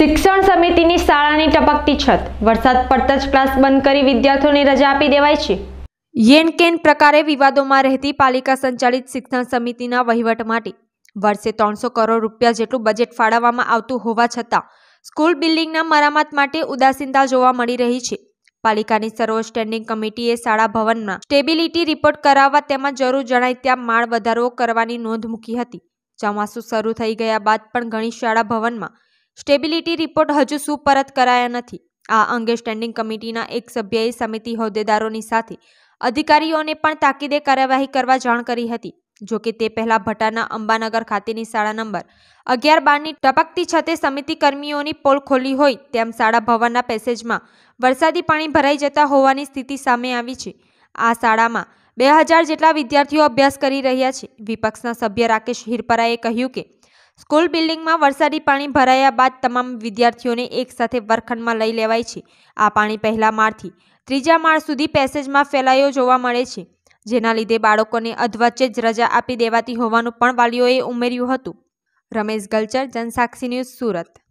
શિક્ષણ સમિતિની શાળાની ટપકતી છત વરસાદ પડતા જ ક્લાસ બંધ કરી વિદ્યાર્થીઓને રજા આપી દેવાય છે યેન કેન પ્રકારે વિવાદોમાં રહેતી પાલિકા સંચાલિત શિક્ષણ સમિતિના વહીવટ માટે વર્ષે ત્રણસો કરોડ રૂપિયા જેટલું બજેટ ફાળવવામાં આવતું હોવા છતાં સ્કૂલ બિલ્ડિંગના મરામત માટે ઉદાસીનતા જોવા મળી રહી છે પાલિકાની સર્વોચ્ચ સ્ટેન્ડિંગ કમિટીએ શાળા ભવનમાં સ્ટેબિલિટી રિપોર્ટ કરાવવા તેમાં જરૂર જણાય ત્યાં માળ વધારો કરવાની નોંધ મૂકી હતી ચોમાસું શરૂ થઈ ગયા બાદ પણ ઘણી શાળા ભવનમાં સ્ટેબિલિટી રિપોર્ટ હજુ સુપરત કરાયા નથી આ અંગે સ્ટેન્ડિંગ કમિટીના એક સભ્યએ સમિતિ હોદ્દેદારોની સાથે અધિકારીઓને પણ તાકીદે કાર્યવાહી કરવા જાણ કરી હતી જો કે તે પહેલા ભટાના અંબાનગર ખાતેની શાળા નંબર અગિયાર બારની ટપકતી છતે સમિતિ કર્મીઓની પોલ ખોલી હોય તેમ શાળા ભવનના પેસેજમાં વરસાદી પાણી ભરાઈ જતા હોવાની સ્થિતિ સામે આવી છે આ શાળામાં બે હજાર જેટલા વિદ્યાર્થીઓ અભ્યાસ કરી રહ્યા છે વિપક્ષના સભ્ય રાકેશ હિરપરાએ કહ્યું કે સ્કૂલ બિલ્ડિંગમાં વરસાદી પાણી ભરાયા બાદ તમામ વિદ્યાર્થીઓને એકસાથે વર્ખંડમાં લઈ લેવાય છે આ પાણી પહેલા માળથી ત્રીજા માળ સુધી પેસેજમાં ફેલાયો જોવા મળે છે જેના લીધે બાળકોને અધવચ્ચે જ રજા આપી દેવાતી હોવાનું પણ વાલીઓએ ઉમેર્યું હતું રમેશ ગલચર જનસાક્ષી ન્યૂઝ સુરત